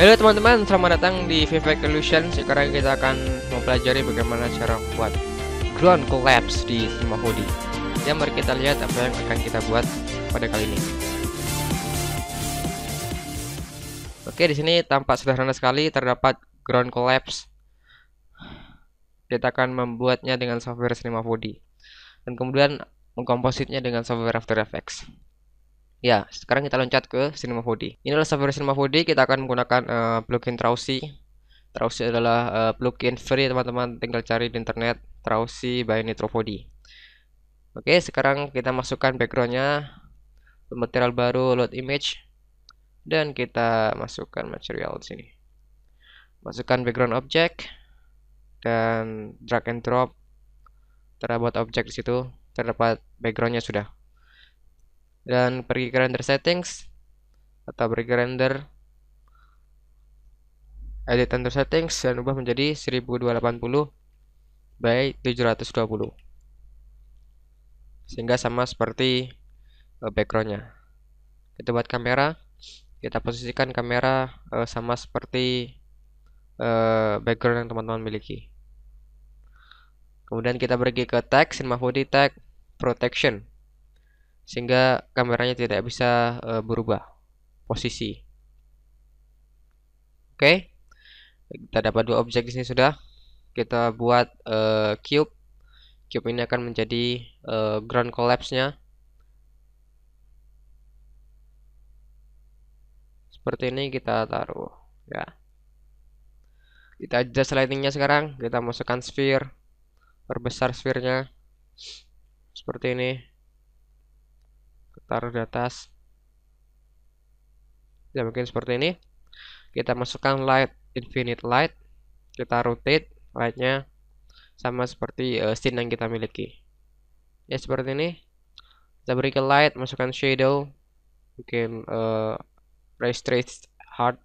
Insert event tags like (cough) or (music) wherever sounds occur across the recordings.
Halo teman-teman, selamat datang di VFX Illusion. Sekarang kita akan mempelajari bagaimana cara membuat ground collapse di hoodie. Ya, mari kita lihat apa yang akan kita buat pada kali ini. Oke, di sini tampak sederhana sekali terdapat ground collapse. Kita akan membuatnya dengan software Cinema 4D dan kemudian mengkompositnya dengan software After Effects. Ya, sekarang kita loncat ke Cinema 4D. Ini adalah software Cinema 4D, kita akan menggunakan uh, plugin Trausi. Trausi adalah uh, plugin free, teman-teman, tinggal cari di internet Trausi by Nitro 4D. Oke, sekarang kita masukkan backgroundnya, material baru, load image, dan kita masukkan material di sini. Masukkan background object dan drag and drop terdapat objek di situ, terdapat backgroundnya sudah dan pergi ke render settings atau pergi ke render edit render settings dan ubah menjadi 1280 by 720 sehingga sama seperti eh, backgroundnya kita buat kamera kita posisikan kamera uh, sama seperti uh, background yang teman-teman miliki kemudian kita pergi ke tag cinema 4 tag protection sehingga kameranya tidak bisa e, berubah posisi. Oke. Kita dapat dua objek di sini sudah. Kita buat e, cube. Cube ini akan menjadi e, ground collapse-nya. Seperti ini kita taruh ya. Kita adjust lightingnya sekarang. Kita masukkan sphere. Perbesar sphere-nya. Seperti ini taruh di atas ya mungkin seperti ini kita masukkan light infinite light kita rotate lightnya sama seperti uh, scene yang kita miliki ya seperti ini kita beri ke light masukkan shadow mungkin uh, trace hard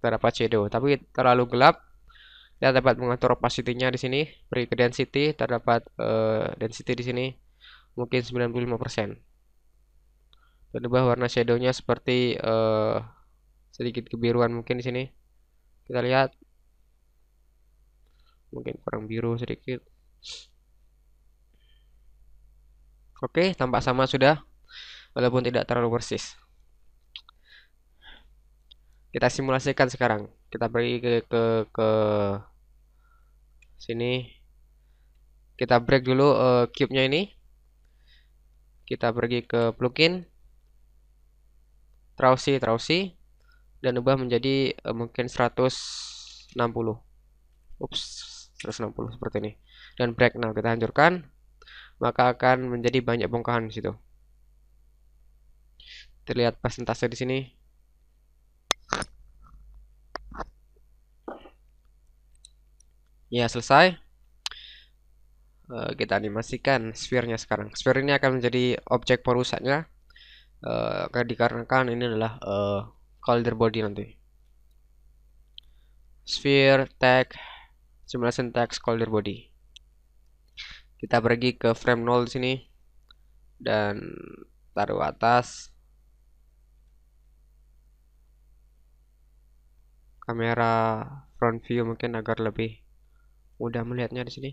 terdapat shadow tapi terlalu gelap kita dapat mengatur opacity-nya di sini beri ke density terdapat uh, eh, density di sini mungkin 95%. Terlebih warna shadownya seperti uh, sedikit kebiruan mungkin di sini. Kita lihat. Mungkin kurang biru sedikit. Oke, tampak sama sudah walaupun tidak terlalu persis. Kita simulasikan sekarang. Kita pergi ke ke, ke sini. Kita break dulu uh, cube-nya ini kita pergi ke plugin trausi trausi dan ubah menjadi uh, mungkin 160 ups 160 seperti ini dan break nah kita hancurkan maka akan menjadi banyak bongkahan di situ terlihat persentase di sini ya selesai Eh, kita animasikan sphere-nya sekarang. Sphere ini akan menjadi objek perusaknya uh, eh, dikarenakan ini adalah uh, body nanti. Sphere tag simulation tag calendar body. Kita pergi ke frame 0 di sini dan taruh atas kamera front view mungkin agar lebih mudah melihatnya di sini.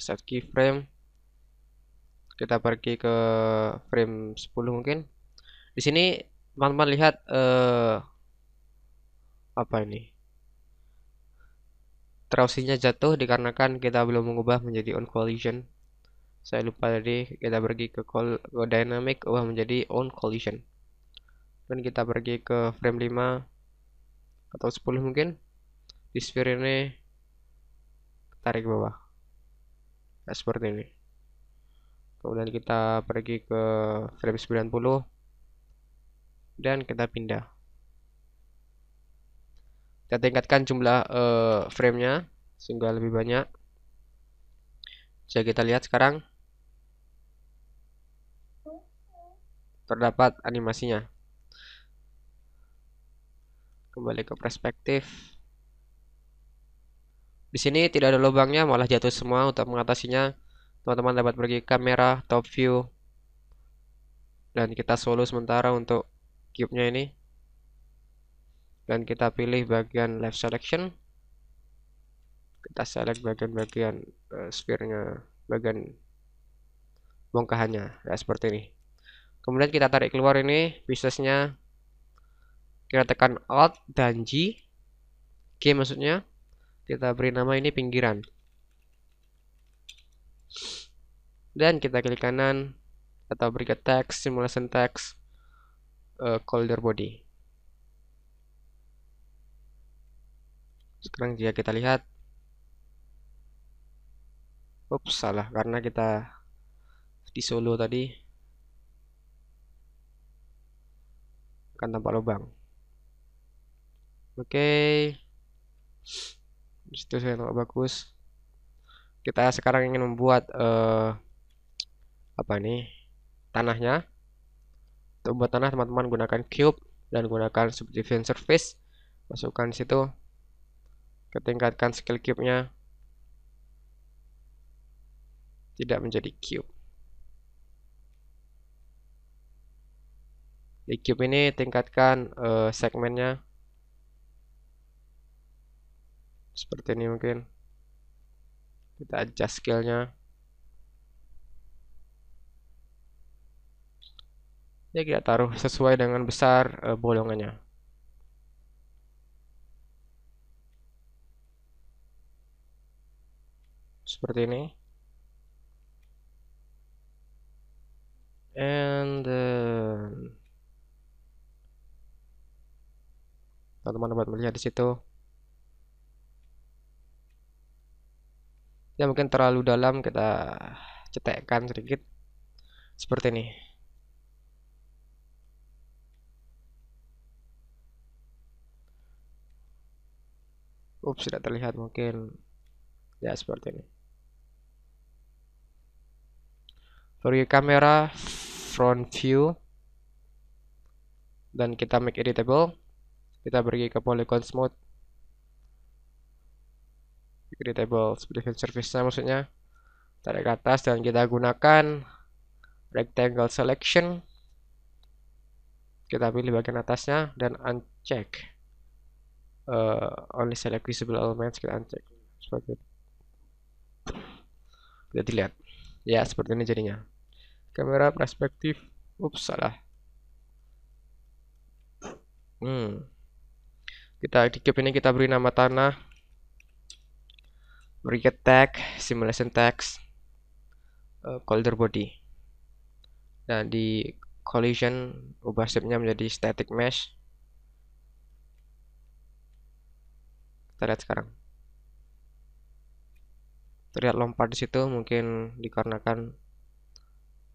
set keyframe kita pergi ke frame 10 mungkin di sini teman-teman lihat eh, apa ini Trausinya jatuh dikarenakan kita belum mengubah menjadi on collision saya lupa tadi kita pergi ke, call, ke dynamic ubah menjadi on collision dan kita pergi ke frame 5 atau 10 mungkin di sphere ini tarik ke bawah nah, seperti ini kemudian kita pergi ke frame 90 dan kita pindah kita tingkatkan jumlah uh, framenya sehingga lebih banyak bisa kita lihat sekarang terdapat animasinya kembali ke perspektif di sini tidak ada lubangnya, malah jatuh semua. Untuk mengatasinya, teman-teman dapat pergi kamera, top view, dan kita solo sementara untuk cube-nya ini. Dan kita pilih bagian left selection. Kita select bagian-bagian uh, sphere-nya, bagian bongkahannya, ya seperti ini. Kemudian kita tarik keluar ini nya Kita tekan Alt dan G. G maksudnya kita beri nama ini pinggiran dan kita klik kanan atau beri ke text simulation text uh, eh, colder body sekarang jika kita lihat ups salah karena kita di solo tadi akan tampak lubang oke okay situ saya nggak bagus kita sekarang ingin membuat uh, apa nih tanahnya untuk buat tanah teman-teman gunakan cube dan gunakan subdivision surface masukkan situ ketingkatkan skill cube nya tidak menjadi cube di cube ini tingkatkan uh, segmennya seperti ini mungkin kita adjust skillnya ya kita taruh sesuai dengan besar uh, bolongannya seperti ini and teman teman-teman dapat melihat di situ ya mungkin terlalu dalam kita cetekkan sedikit seperti ini Ups, tidak terlihat mungkin ya seperti ini pergi kamera front view dan kita make editable kita pergi ke polygon smooth executable sebagai service-nya maksudnya tarik ke atas dan kita gunakan rectangle selection kita pilih bagian atasnya dan uncheck uh, only select visible elements kita uncheck seperti itu kita dilihat ya seperti ini jadinya kamera perspektif ups salah hmm kita di cube ini kita beri nama tanah Media tag, simulation text, uh, colder body. dan nah, di collision ubah shape-nya menjadi static mesh. Kita lihat sekarang. Terlihat lompat di situ mungkin dikarenakan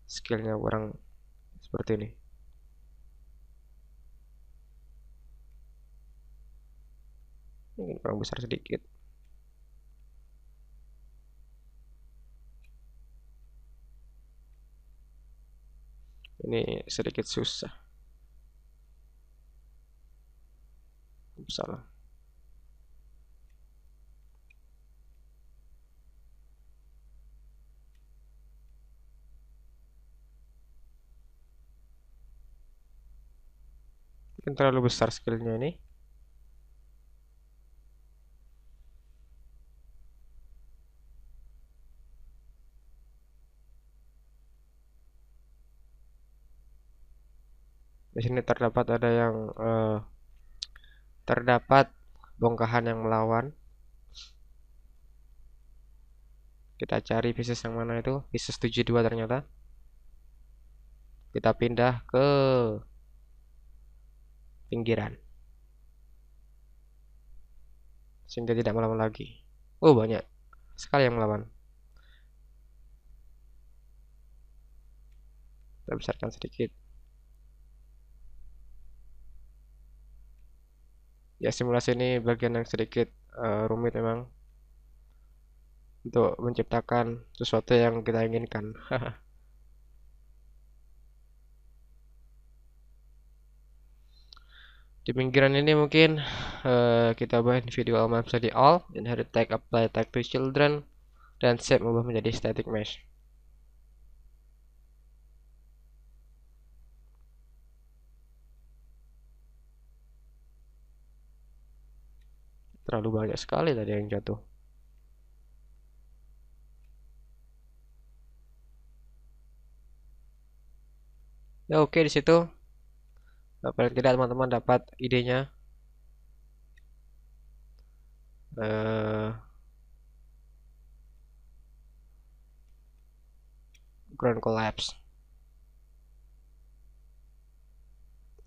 skillnya kurang seperti ini. Mungkin kurang besar sedikit. ini sedikit susah salah mungkin terlalu besar skillnya ini Di sini terdapat ada yang eh, terdapat bongkahan yang melawan. Kita cari pieces yang mana itu? pieces 72 ternyata. Kita pindah ke pinggiran. Sehingga tidak melawan lagi. Oh, banyak sekali yang melawan. Kita besarkan sedikit. ya simulasi ini bagian yang sedikit uh, rumit memang untuk menciptakan sesuatu yang kita inginkan (laughs) di pinggiran ini mungkin uh, kita ubah individual map jadi all inherit tag apply tag to children dan set ubah menjadi static mesh terlalu banyak sekali tadi yang jatuh ya oke di situ paling tidak teman-teman dapat idenya Uh, eh, ground collapse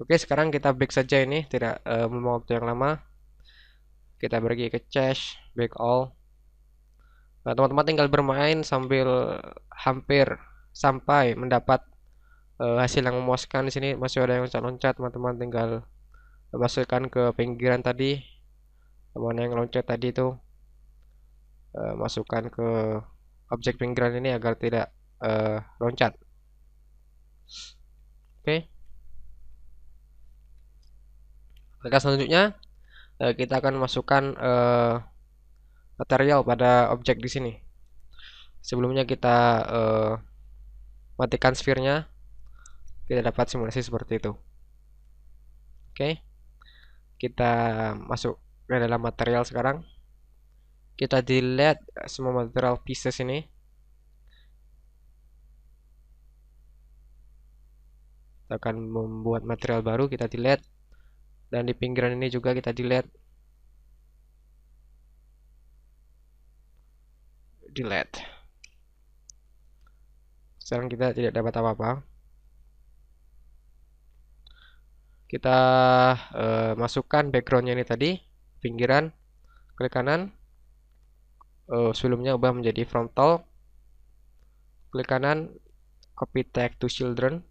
Oke, sekarang kita break saja ini, tidak uh, waktu yang lama kita pergi ke cache back all nah teman-teman tinggal bermain sambil hampir sampai mendapat uh, hasil yang memuaskan di sini masih ada yang loncat-loncat teman-teman tinggal masukkan ke pinggiran tadi teman yang loncat tadi itu uh, eh, masukkan ke objek pinggiran ini agar tidak uh, loncat oke okay. langkah selanjutnya Eh, kita akan masukkan uh, material pada objek di sini. Sebelumnya kita uh, matikan sphere-nya. Kita dapat simulasi seperti itu. Oke. Kita masuk ke dalam material sekarang. Kita delete semua material pieces ini. Kita akan membuat material baru, kita delete dan di pinggiran ini juga kita delete delete sekarang kita tidak dapat apa-apa kita uh, masukkan backgroundnya ini tadi pinggiran klik kanan uh, sebelumnya ubah menjadi frontal klik kanan copy tag to children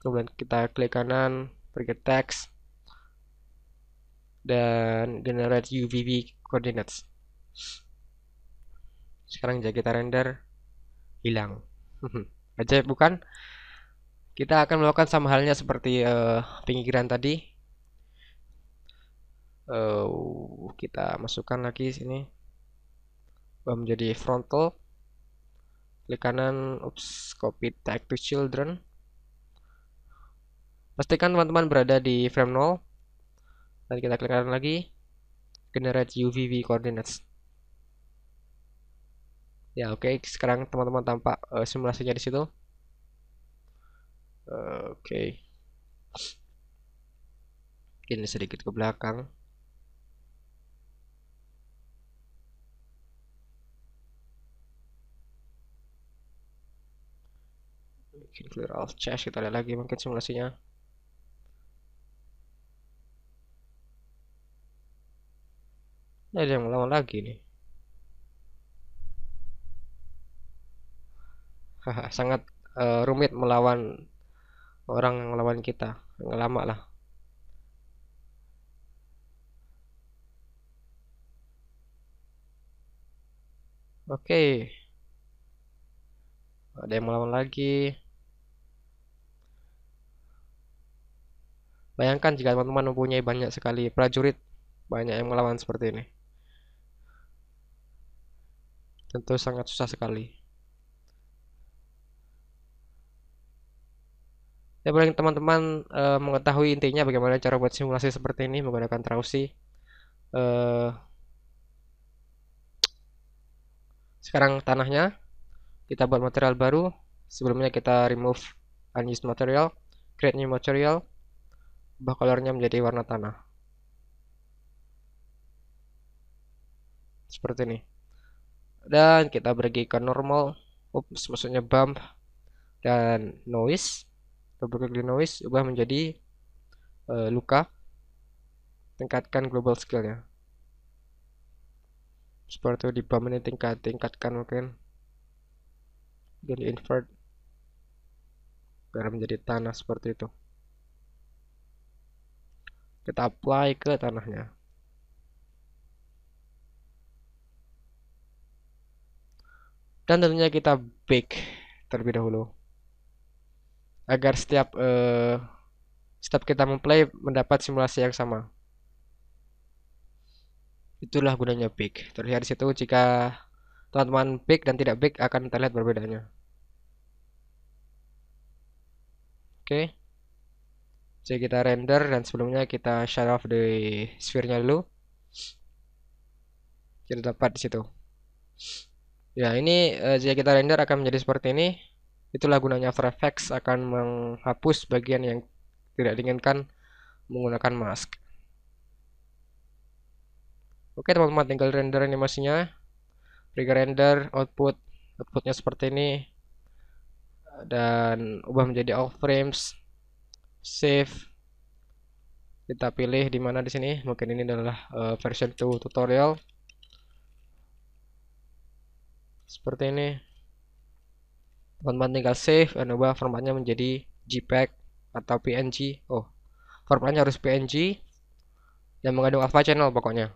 kemudian kita klik kanan forget text dan generate UVV coordinates sekarang jika kita render hilang (laughs) Aja bukan kita akan melakukan sama halnya seperti uh, pinggiran tadi uh, kita masukkan lagi sini menjadi frontal klik kanan ups copy tag to children Pastikan teman-teman berada di frame 0. Dan kita klik kanan lagi. Generate UVV coordinates. Ya oke, okay. sekarang teman-teman tampak uh, simulasinya di situ. oke. Okay. Ini sedikit ke belakang. clear all cache kita lihat lagi mungkin simulasinya Ada yang melawan lagi nih. (laughs) sangat uh, rumit melawan orang yang melawan kita. ngelama lama lah. Oke. Okay. Ada yang melawan lagi. Bayangkan jika teman-teman mempunyai banyak sekali prajurit, banyak yang melawan seperti ini tentu sangat susah sekali. Ya boleh teman-teman e, mengetahui intinya bagaimana cara buat simulasi seperti ini menggunakan Trausi. E, eh, sekarang tanahnya kita buat material baru. Sebelumnya kita remove unused material, create new material, ubah colornya menjadi warna tanah. Seperti ini dan kita pergi ke normal ups maksudnya bump dan noise di noise ubah menjadi uh, luka tingkatkan global skillnya seperti itu di bump ini tingkat tingkatkan mungkin dan di invert biar menjadi tanah seperti itu kita apply ke tanahnya dan tentunya kita bake terlebih dahulu agar setiap uh, setiap kita memplay mendapat simulasi yang sama itulah gunanya bake terlihat di situ jika teman-teman bake dan tidak bake akan terlihat berbedanya oke okay. jadi kita render dan sebelumnya kita shut off the sphere-nya dulu kita dapat di situ Ya, ini jika eh, kita render akan menjadi seperti ini. Itulah gunanya After Effects akan menghapus bagian yang tidak diinginkan menggunakan mask. Oke, teman-teman tinggal render animasinya. trigger render output outputnya seperti ini dan ubah menjadi all frames save kita pilih di mana di sini mungkin ini adalah uh, version 2 tutorial seperti ini teman-teman tinggal save dan ubah formatnya menjadi JPEG atau PNG oh formatnya harus PNG dan mengandung alpha channel pokoknya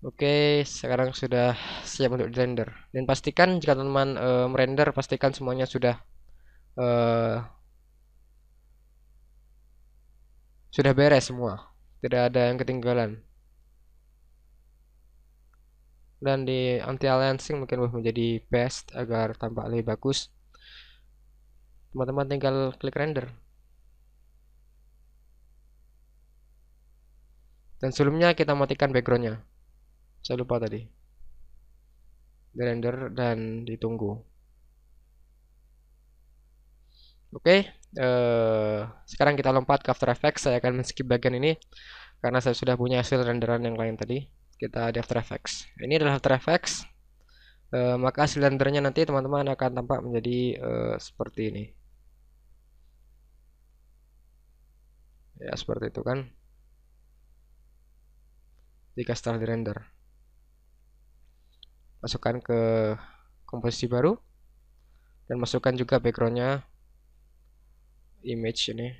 Oke, sekarang sudah siap untuk render. Dan pastikan jika teman-teman uh, merender, pastikan semuanya sudah uh, sudah beres semua, tidak ada yang ketinggalan dan di anti aliasing mungkin lebih menjadi best agar tampak lebih bagus teman-teman tinggal klik render dan sebelumnya kita matikan backgroundnya saya lupa tadi di render dan ditunggu oke okay. Uh, eh, sekarang kita lompat ke After Effects saya akan men-skip bagian ini karena saya sudah punya hasil renderan yang lain tadi kita di After Effects ini adalah After Effects eh, e, maka silindernya nanti teman-teman akan tampak menjadi e, seperti ini ya seperti itu kan jika setelah di render masukkan ke komposisi baru dan masukkan juga backgroundnya image ini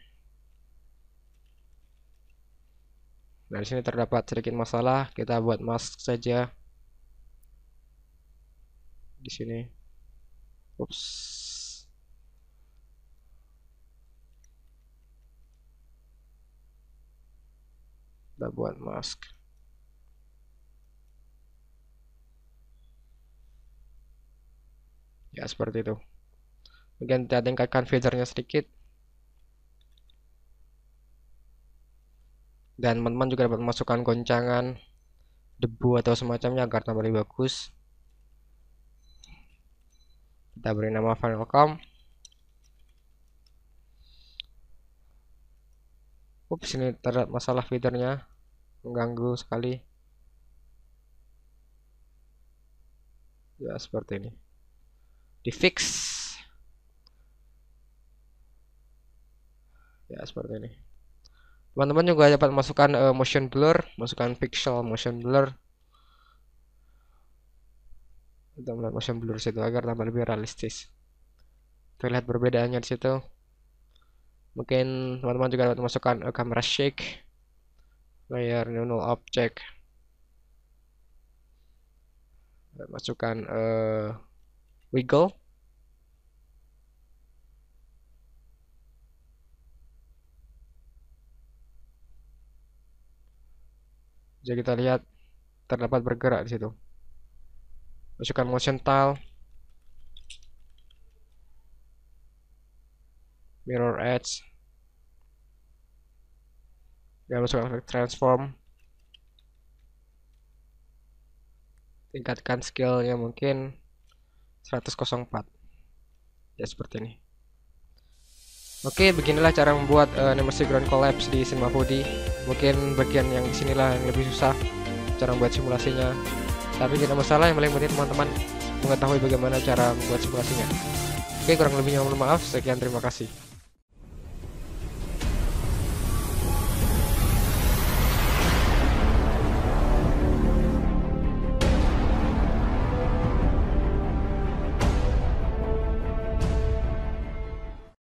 nah di sini terdapat sedikit masalah, kita buat mask saja. Di sini. Ups. Kita buat mask. Ya, seperti itu. Mungkin kita tingkatkan feedernya sedikit. dan teman-teman juga dapat memasukkan goncangan debu atau semacamnya agar tambah lebih bagus kita beri nama Final com ups ini terdapat masalah fiturnya mengganggu sekali ya seperti ini di fix ya seperti ini teman-teman juga dapat masukkan uh, motion blur masukkan pixel motion blur kita melihat motion blur situ agar tambah lebih realistis Terlihat perbedaannya di situ mungkin teman-teman juga dapat masukkan uh, eh, camera shake layer new null object masukkan uh, wiggle Jadi kita lihat terdapat bergerak di situ. Masukkan motion tile. Mirror edge. Ya masukkan efek transform. Tingkatkan skillnya mungkin 104. Ya seperti ini. Oke, beginilah cara membuat uh, eh, animasi ground collapse di Cinema 4D. Mungkin bagian yang disinilah yang lebih susah cara membuat simulasinya. Tapi tidak masalah, yang paling penting teman-teman mengetahui bagaimana cara membuat simulasinya. Oke, kurang lebihnya mohon maaf. Sekian, terima kasih.